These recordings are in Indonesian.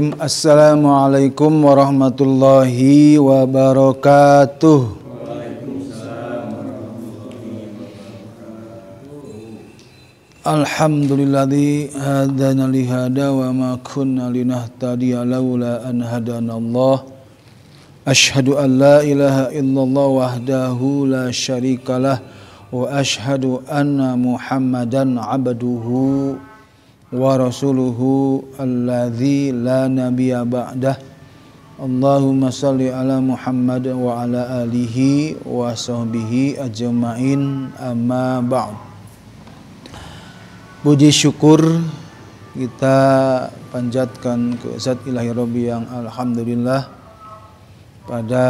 Bismillahirrahmanirrahim Assalamualaikum warahmatullahi wabarakatuh Alhamdulillahi hadana lihada wa ma kunna linahtadiya lawla an hadana Allah Ashadu an la ilaha illallah wahdahu la sharika lah wa ashadu anna Muhammadan abaduhu wa rasuluhu alladhi la nabiyya ba'dah Allahumma salli ala Muhammad wa ala alihi wa sahbihi ajma'in amma ba'd Puji syukur kita panjatkan ke zat ilahi Rabbi yang alhamdulillah pada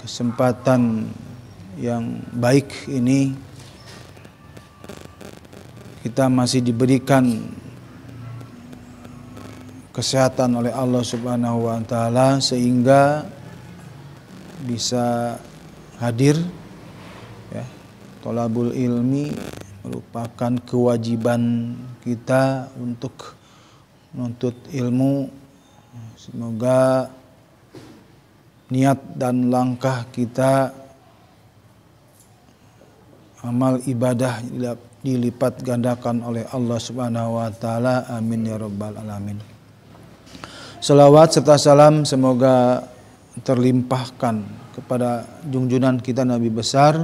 kesempatan yang baik ini kita masih diberikan kesehatan oleh Allah Subhanahu wa taala sehingga bisa hadir ya. Tolabul ilmi merupakan kewajiban kita untuk menuntut ilmu. Semoga niat dan langkah kita amal ibadah dilipat gandakan oleh Allah Subhanahu wa taala. Amin ya rabbal alamin. Salawat serta salam semoga terlimpahkan kepada junjunan kita Nabi besar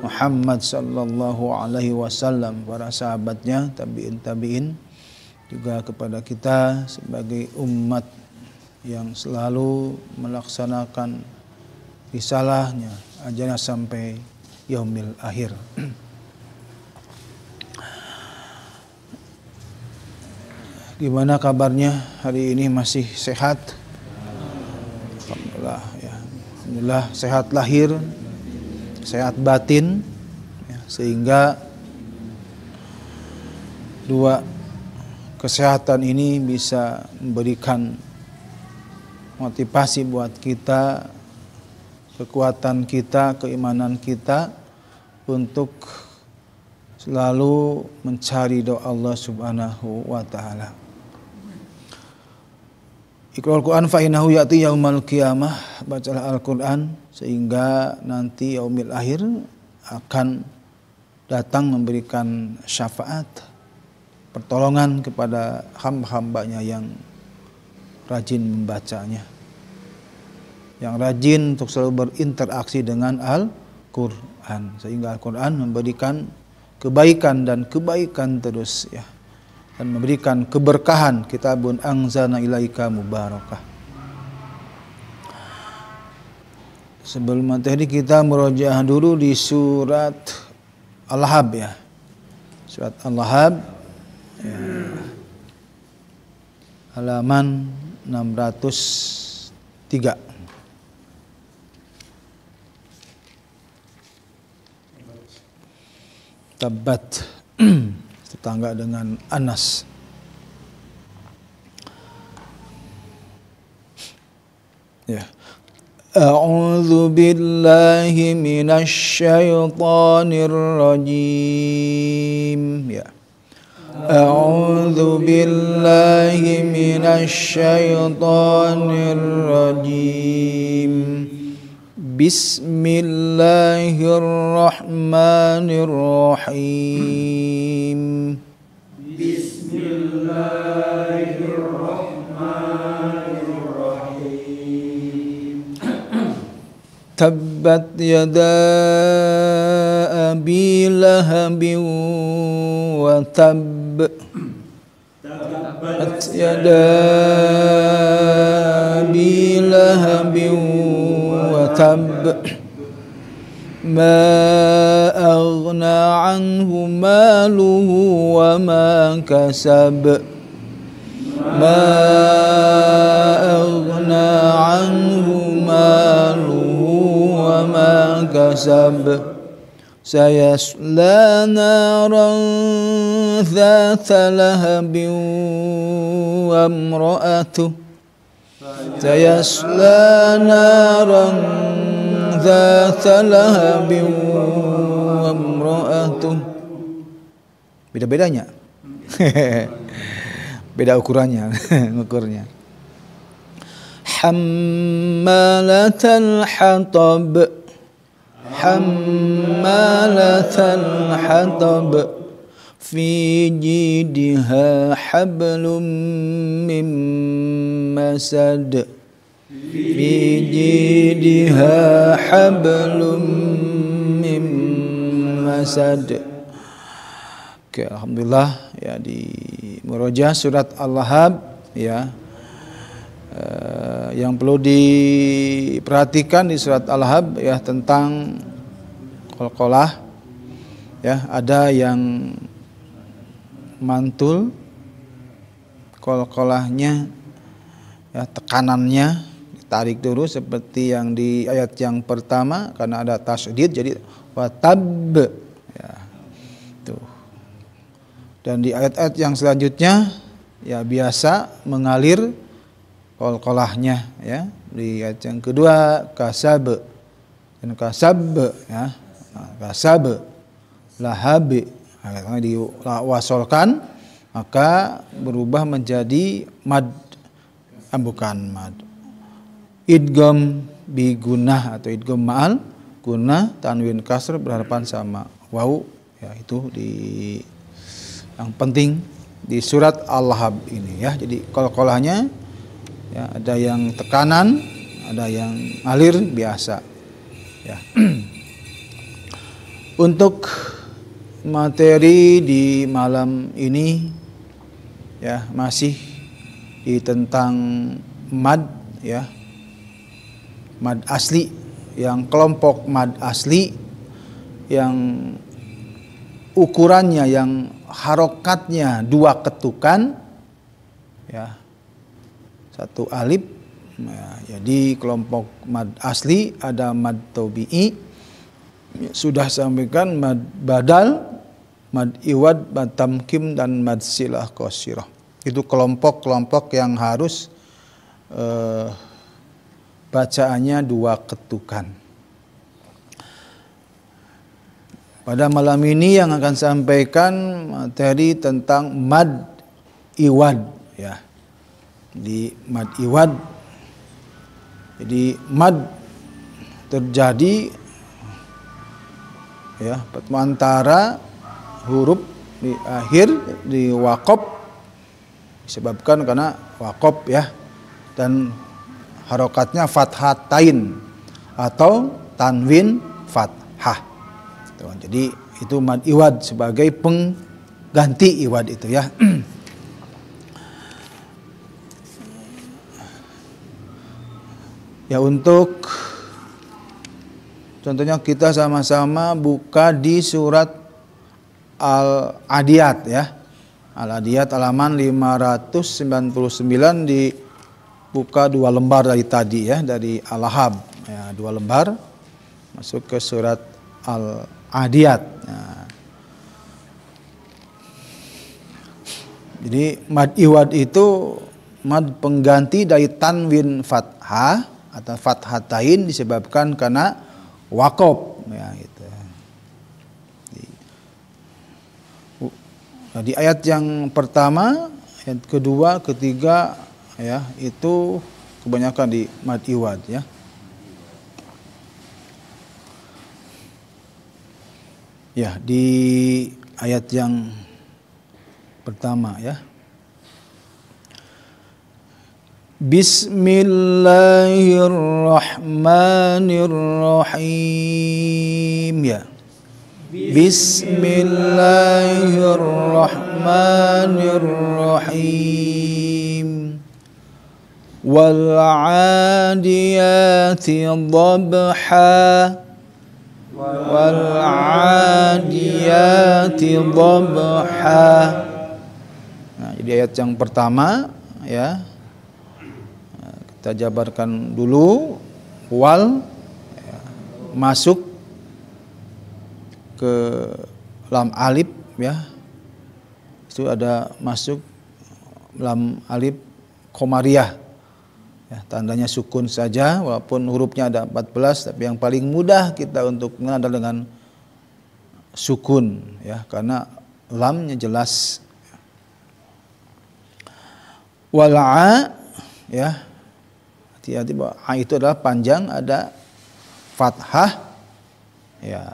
Muhammad sallallahu alaihi wasallam, para sahabatnya, tabi'in tabi'in juga kepada kita sebagai umat yang selalu melaksanakan risalahnya ajana sampai yaumil akhir. Gimana kabarnya hari ini masih sehat? Alhamdulillah ya. Alhamdulillah sehat lahir, sehat batin ya, sehingga dua kesehatan ini bisa memberikan motivasi buat kita, kekuatan kita, keimanan kita untuk selalu mencari doa Allah Subhanahu wa taala al Quran fa innahu ya'ti yaumal qiyamah, bacalah Al-Qur'an sehingga nanti yaumil akhir akan datang memberikan syafaat pertolongan kepada hamba-hambanya yang rajin membacanya yang rajin untuk selalu berinteraksi dengan Al-Quran sehingga Al-Quran memberikan kebaikan dan kebaikan terus ya dan memberikan keberkahan kitabun angzana ilaika mubarakah sebelum materi kita merojah dulu di surat Al-Hab ya surat Al-Hab ya. halaman 603 Tabat tetangga dengan Anas. Ya. أعوذ بالله من الشيطان أعوذ بالله من الشيطان الرجيم بسم تبت يدا أبي لهب وتب تبت يدا أبي لهب وتب ما أغنى عنه ماله وما كسب ما أغنى عنه ماله ما كسب سيصلى نارا ذات لهب وامرأته سيصلى نارا ذات لهب وامرأته beda-bedanya beda ukurannya ukurnya hammalatal الحطب حمالة الحطب في جيدها حبل من مسد في جيدها حبل من مسد Oke, alhamdulillah ya di Muroja surat Al-Lahab ya Eh, yang perlu diperhatikan di surat Al-Hab ya tentang kolkolah ya ada yang mantul kolkolahnya ya tekanannya ditarik dulu seperti yang di ayat yang pertama karena ada tasdid jadi watab ya tuh dan di ayat-ayat yang selanjutnya ya biasa mengalir kol-kolahnya ya ayat yang kedua kasab dan kasab ya nah, kasab lahab nah, diwasolkan maka berubah menjadi mad ah, bukan mad idgom bigunah atau idgom ma'al guna tanwin kasr berhadapan sama wau ya itu di yang penting di surat al-lahab ini ya jadi kol-kolahnya ya, ada yang tekanan, ada yang alir biasa. Ya. Untuk materi di malam ini ya masih di tentang mad ya mad asli yang kelompok mad asli yang ukurannya yang harokatnya dua ketukan ya satu alif. Ya, jadi kelompok mad asli ada mad tobi'i. Sudah sampaikan mad badal, mad iwad, mad tamkim dan mad silah kosiroh. Itu kelompok-kelompok yang harus eh, bacaannya dua ketukan. Pada malam ini yang akan sampaikan materi tentang mad iwad ya di mad iwad jadi mad terjadi ya antara huruf di akhir di wakop disebabkan karena wakop ya dan harokatnya fathatain atau tanwin fathah jadi itu mad iwad sebagai pengganti iwad itu ya Ya untuk contohnya kita sama-sama buka di surat Al-Adiyat ya. Al-Adiyat halaman 599 dibuka dua lembar dari tadi ya dari Al-Ahab ya, dua lembar masuk ke surat Al-Adiyat. Nah. Jadi mad iwad itu mad pengganti dari tanwin fathah atau fathatain disebabkan karena wakop ya gitu. Di, ayat yang pertama, ayat kedua, ketiga ya itu kebanyakan di mad iwad ya. Ya, di ayat yang pertama ya. بسم الله الرحمن الرحيم يا بسم الله والعاديات ضبحا والعاديات ضبحا Nah, jadi ayat yang pertama ya kita jabarkan dulu wal ya, masuk ke lam alif ya itu ada masuk lam alif komariah ya, tandanya sukun saja walaupun hurufnya ada 14 tapi yang paling mudah kita untuk mengenal dengan sukun ya karena lamnya jelas wal'a ya tiba-tiba a ah, itu adalah panjang ada fathah ya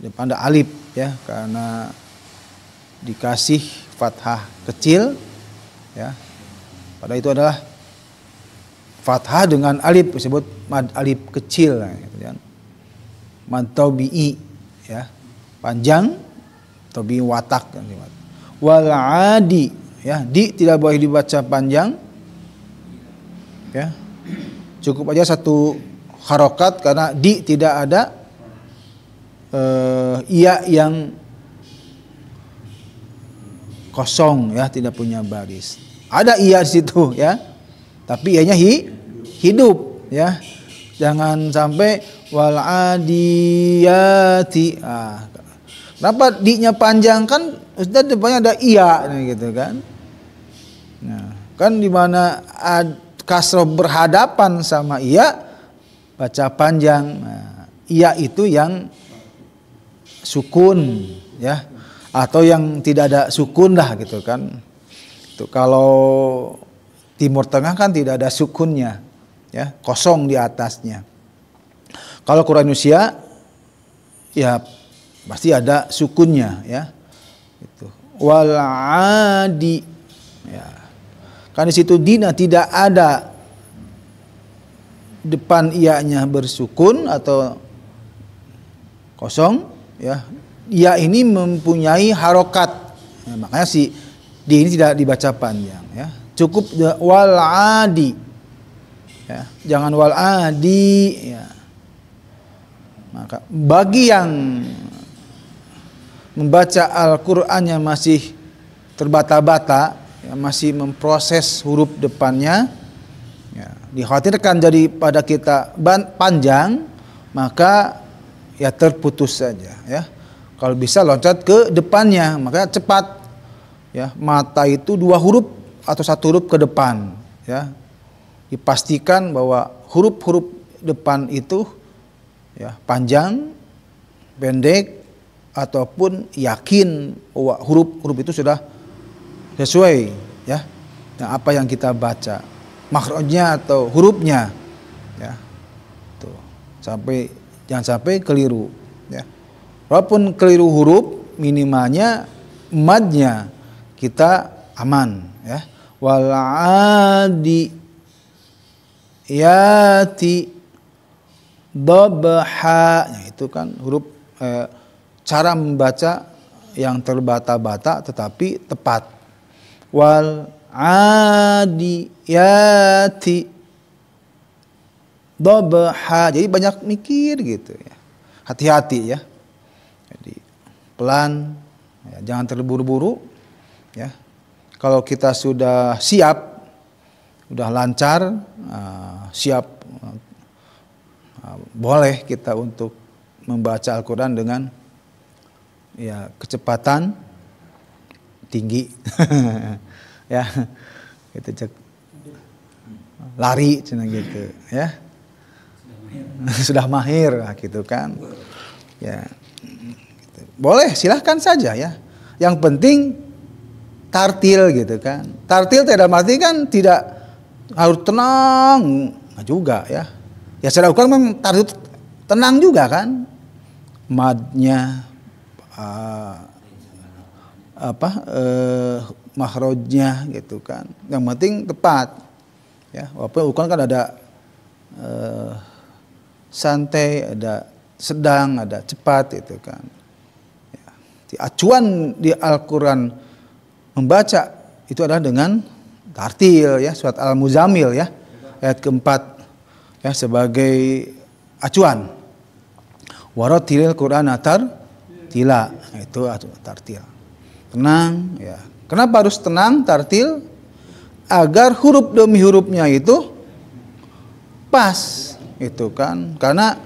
depan ada alif ya karena dikasih fathah kecil ya pada itu adalah fathah dengan alif disebut mad alif kecil nah, gitu kan mad tabi'i ya panjang tabi watak kan wal adi ya di tidak boleh dibaca panjang ya Cukup aja satu harokat karena di tidak ada uh, eh, ia yang kosong ya tidak punya baris. Ada ia di situ ya, tapi ianya hi, hidup ya. Jangan sampai wal adiyati. Ah. Kenapa di-nya panjang kan Ustaz depannya ada ia gitu kan. Nah, kan di mana ad kasroh berhadapan sama iya baca panjang nah, ia itu yang sukun ya atau yang tidak ada sukun lah gitu kan itu kalau Timur Tengah kan tidak ada sukunnya ya kosong di atasnya kalau Quranusia ya pasti ada sukunnya ya itu wal adi ya karena di situ dina tidak ada depan ianya bersukun atau kosong ya. Ya ini mempunyai harokat. Nah, makanya si di ini tidak dibaca panjang ya. Cukup wal adi. Ya, jangan wal adi ya. Maka bagi yang membaca Al-Qur'annya masih terbata-bata ya, masih memproses huruf depannya ya, dikhawatirkan jadi pada kita panjang maka ya terputus saja ya kalau bisa loncat ke depannya maka cepat ya mata itu dua huruf atau satu huruf ke depan ya dipastikan bahwa huruf-huruf depan itu ya panjang pendek ataupun yakin bahwa huruf-huruf itu sudah sesuai ya yang nah, apa yang kita baca makronya atau hurufnya ya tuh sampai jangan sampai keliru ya walaupun keliru huruf minimalnya madnya kita aman ya waladi yati dabha ya, itu kan huruf eh, cara membaca yang terbata-bata tetapi tepat wal adiyati dobha jadi banyak mikir gitu ya hati-hati ya jadi pelan ya, jangan terburu-buru ya kalau kita sudah siap sudah lancar uh, siap uh, boleh kita untuk membaca Al-Quran dengan ya kecepatan tinggi ya kita gitu, cek lari cina gitu ya sudah mahir lah ah, gitu kan ya gitu. boleh silahkan saja ya yang penting tartil gitu kan tartil tidak mati kan tidak harus tenang nah, juga ya ya secara ukuran memang tartil tenang juga kan madnya uh, apa eh, mahrojnya gitu kan yang penting tepat ya walaupun ukuran kan ada eh, santai ada sedang ada cepat itu kan ya. di acuan di Al-Quran membaca itu adalah dengan tartil ya surat Al-Muzamil ya ayat keempat ya sebagai acuan waratilil Quran atar tila itu tartil tenang ya kenapa harus tenang tartil agar huruf demi hurufnya itu pas itu kan karena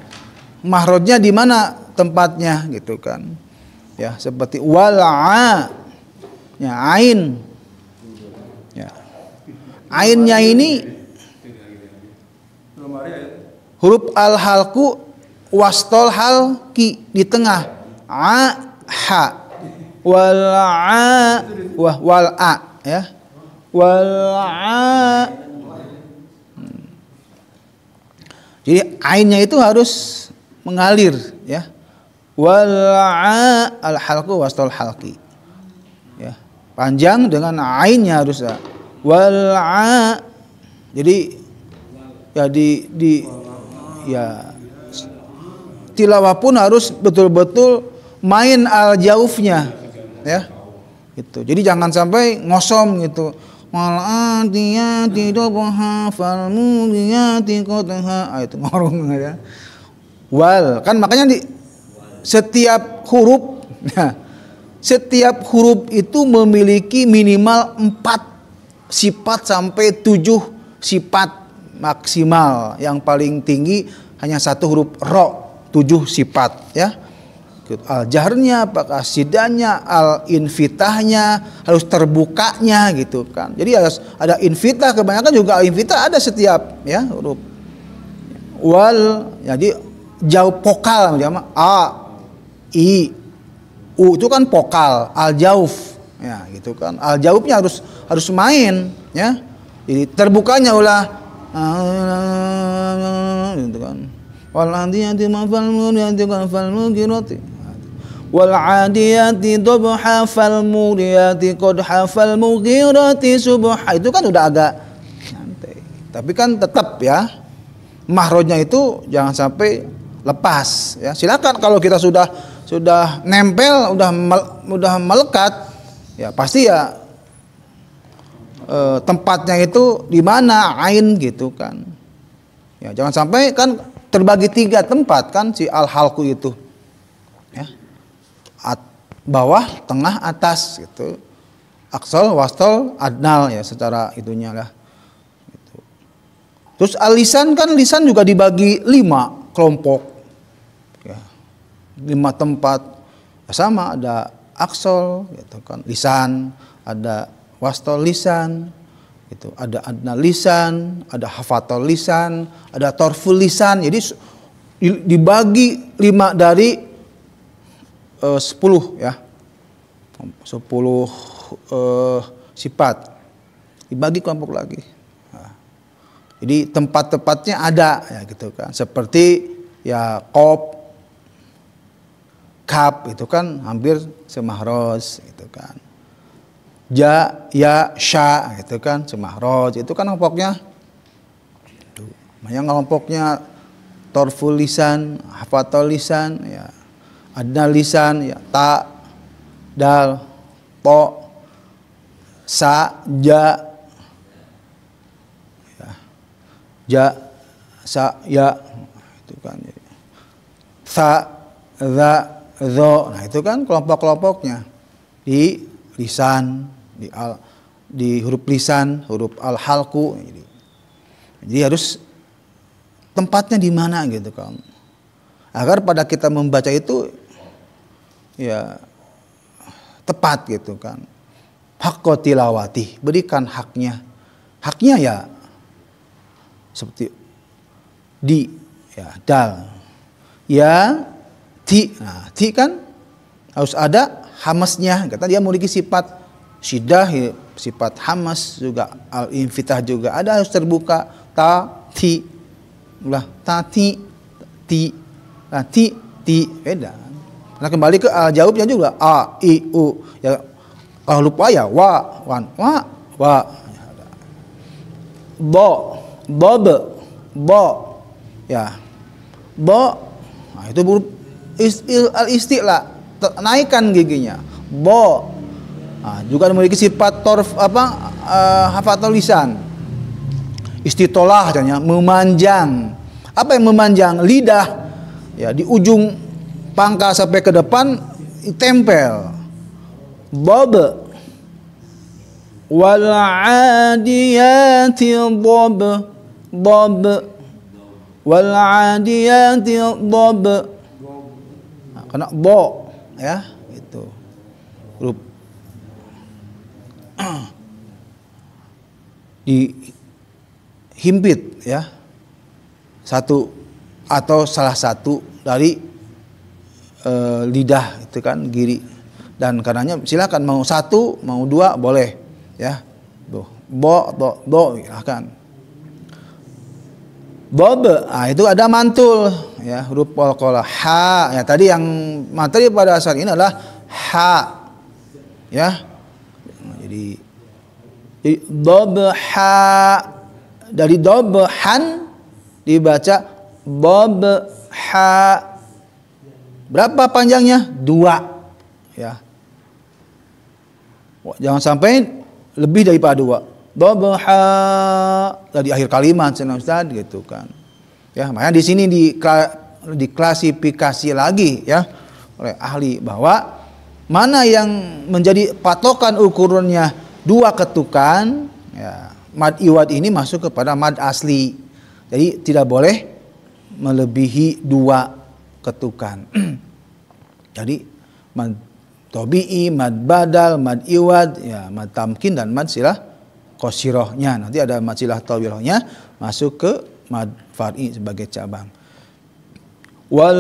mahrodnya di mana tempatnya gitu kan ya seperti wala'a ya ain ya ainnya ini huruf al halku wastol halki di tengah a ha wal'a wah wal ya wal'a jadi ainnya itu harus mengalir ya wal'a al halqu wastal halqi ya panjang dengan ainnya harus ya wal'a jadi ya di di ya tilawah pun harus betul-betul main al jaufnya ya gitu jadi jangan sampai ngosom gitu dia tidak hafal muriyati kotaha ah, itu ngorong ya wal kan makanya di setiap huruf ya, setiap huruf itu memiliki minimal empat sifat sampai tujuh sifat maksimal yang paling tinggi hanya satu huruf ro tujuh sifat ya al jahrnya apakah sidanya al invitahnya harus terbukanya gitu kan jadi harus ada invitah kebanyakan juga al invitah ada setiap ya huruf wal ya, jadi jauh vokal jama a i u itu kan pokal al jauf ya gitu kan al jaufnya harus harus main ya jadi terbukanya ulah gitu kan Walanti yang dimafal mulu yang kan dimafal mulu والعاديات ضبحا فالموريات قدحا فالمغيرات subha itu kan udah agak santai tapi kan tetap ya mahrojnya itu jangan sampai lepas ya silakan kalau kita sudah sudah nempel sudah sudah melekat ya pasti ya eh, tempatnya itu di mana ain gitu kan ya jangan sampai kan terbagi tiga tempat kan si al halku itu bawah, tengah, atas gitu. Aksol, wastol, adnal ya secara itunya lah. Gitu. Terus alisan kan lisan juga dibagi lima kelompok, ya. lima tempat ya, sama ada aksol, gitu kan lisan, ada wastol lisan, itu ada adnal lisan, ada hafatol lisan, ada torful lisan. Jadi dibagi lima dari Eh, uh, 10 ya. 10 uh, eh, sifat dibagi kelompok lagi. Nah, jadi tempat-tempatnya ada ya gitu kan. Seperti ya kop kap itu kan hampir semahros itu kan. Ja, ya, sya itu kan semahros itu kan kelompoknya Yang kelompoknya torful lisan, ya ada lisan ya ta, dal, to, sa, ja, ya. ja, sa, ya, itu kan. Sa, za, zo. Nah itu kan kelompok-kelompoknya di lisan, di al, di huruf lisan, huruf al halku. Jadi, jadi harus tempatnya di mana gitu kan. Agar pada kita membaca itu ya tepat gitu kan. Hakko tilawati, berikan haknya. Haknya ya seperti di ya dal ya ti nah ti kan harus ada hamasnya kata dia memiliki sifat sidah ya, sifat hamas juga al infitah juga ada harus terbuka ta ti lah ta ti ti nah, ti ti beda Nah kembali ke uh, jawabnya juga a i u ya kalau lupa ya wa wan wa wa bo bob bo ya bo nah, itu huruf istil al istilah naikkan giginya bo nah, juga memiliki sifat torf apa uh, ah, hafatul lisan istitolah katanya memanjang apa yang memanjang lidah ya di ujung pangkal sampai ke depan tempel dab wal adiyati dab dab wal adiyati dab nah, kena bo ya itu huruf himpit ya satu atau salah satu dari e, lidah itu kan giri dan karenanya silakan mau satu mau dua boleh ya do bo do do silakan bob ah itu ada mantul ya huruf polkola ha ya tadi yang materi pada saat ini adalah h ya jadi jadi dobha dari dobhan dibaca bobha Berapa panjangnya? Dua. Ya. Jangan sampai lebih daripada dua. Dobha di akhir kalimat senang Ustaz gitu kan. Ya, makanya di sini di diklasifikasi lagi ya oleh ahli bahwa mana yang menjadi patokan ukurannya dua ketukan ya mad iwat ini masuk kepada mad asli jadi tidak boleh melebihi dua ketukan. Jadi mad tobi'i, mad badal, mad iwad, ya mad tamkin dan mad silah kosirohnya. Nanti ada mad silah tawirohnya masuk ke mad far'i sebagai cabang. Wal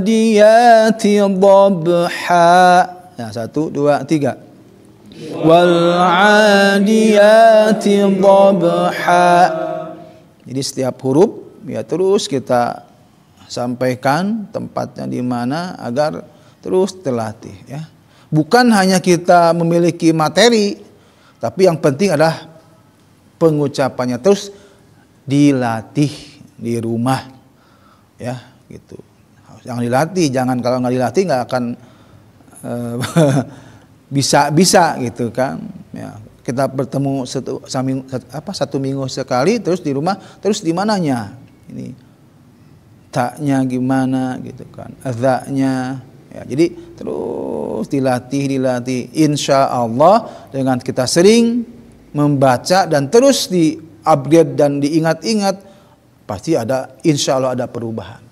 dhabha. Ya, satu, dua, tiga. Wal dhabha. Jadi setiap huruf ya terus kita sampaikan tempatnya di mana agar terus terlatih ya. Bukan hanya kita memiliki materi, tapi yang penting adalah pengucapannya terus dilatih di rumah ya gitu. Yang dilatih jangan kalau nggak dilatih nggak akan eh, bisa bisa gitu kan ya kita bertemu satu, satu apa satu minggu sekali terus di rumah terus di mananya ini taknya gimana gitu kan azaknya ya jadi terus dilatih dilatih insya Allah dengan kita sering membaca dan terus di upgrade dan diingat-ingat pasti ada insya Allah ada perubahan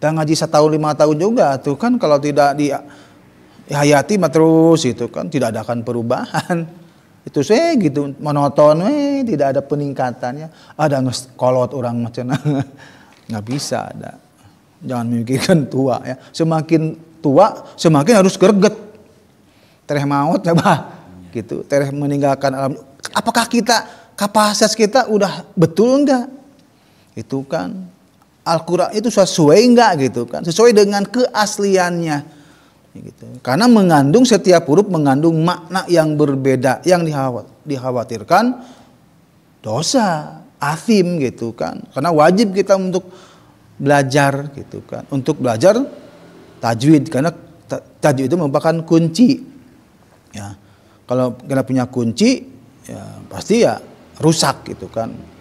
kita ngaji setahun lima tahun juga tuh kan kalau tidak di hayati mah terus itu kan tidak ada kan perubahan itu saya gitu monoton eh tidak ada peningkatannya ada ngekolot orang macam nah nggak bisa ada jangan memikirkan tua ya semakin tua semakin harus greget tereh maut ya bah gitu tereh meninggalkan alam apakah kita kapasitas kita udah betul enggak itu kan Al-Quran itu sesuai enggak gitu kan sesuai dengan keasliannya gitu. karena mengandung setiap huruf mengandung makna yang berbeda yang dikhawatirkan dosa asim gitu kan. Karena wajib kita untuk belajar gitu kan. Untuk belajar tajwid karena tajwid itu merupakan kunci. Ya. Kalau kita punya kunci ya pasti ya rusak gitu kan.